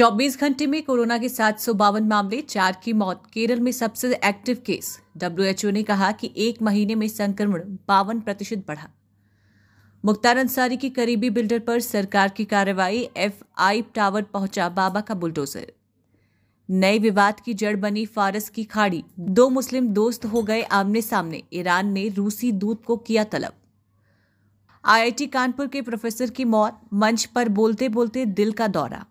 24 घंटे में कोरोना के सात मामले चार की मौत केरल में सबसे एक्टिव केस डब्ल्यूएचओ ने कहा कि एक महीने में संक्रमण बावन प्रतिशत बढ़ा मुख्तार अंसारी के करीबी बिल्डर पर सरकार की कार्रवाई एफ आई टावर पहुंचा बाबा का बुलडोजर नए विवाद की जड़ बनी फारस की खाड़ी दो मुस्लिम दोस्त हो गए आमने सामने ईरान ने रूसी दूत को किया तलब आईआईटी कानपुर के प्रोफेसर की मौत मंच पर बोलते बोलते दिल का दौरा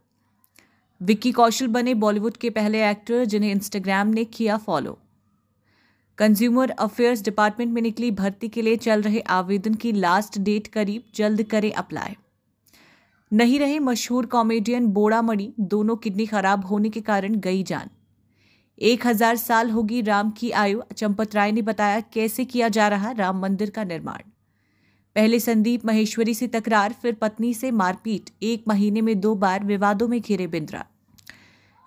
विक्की कौशल बने बॉलीवुड के पहले एक्टर जिन्हें इंस्टाग्राम ने किया फॉलो कंज्यूमर अफेयर्स डिपार्टमेंट में निकली भर्ती के लिए चल रहे आवेदन की लास्ट डेट करीब जल्द करें अप्लाई नहीं रहे मशहूर कॉमेडियन बोड़ा मणि दोनों किडनी खराब होने के कारण गई जान एक हजार साल होगी राम की आयु चंपत राय ने बताया कैसे किया जा रहा राम मंदिर का निर्माण पहले संदीप महेश्वरी से तकरार फिर पत्नी से मारपीट एक महीने में दो बार विवादों में घिरे बिंद्रा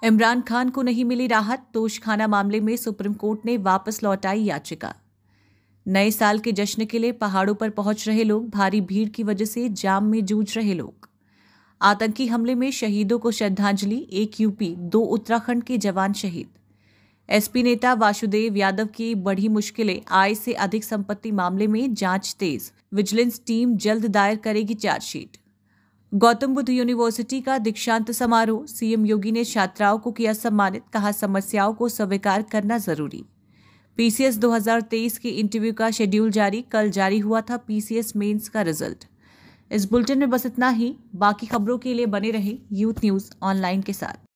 इमरान खान को नहीं मिली राहत तोशखाना मामले में सुप्रीम कोर्ट ने वापस लौटाई याचिका नए साल के जश्न के लिए पहाड़ों पर पहुंच रहे लोग भारी भीड़ की वजह से जाम में जूझ रहे लोग आतंकी हमले में शहीदों को श्रद्धांजलि एक यूपी दो उत्तराखंड के जवान शहीद एसपी नेता वासुदेव यादव की बढ़ी मुश्किलें आय से अधिक संपत्ति मामले में जांच तेज विजिलेंस टीम जल्द दायर करेगी चार्जशीट गौतम बुद्ध यूनिवर्सिटी का दीक्षांत समारोह सीएम योगी ने छात्राओं को किया सम्मानित कहा समस्याओं को स्वीकार करना जरूरी पीसीएस 2023 के इंटरव्यू का शेड्यूल जारी कल जारी हुआ था पीसीएस मेंस का रिजल्ट इस बुलेटिन में बस इतना ही बाकी खबरों के लिए बने रहे यूथ न्यूज़ ऑनलाइन के साथ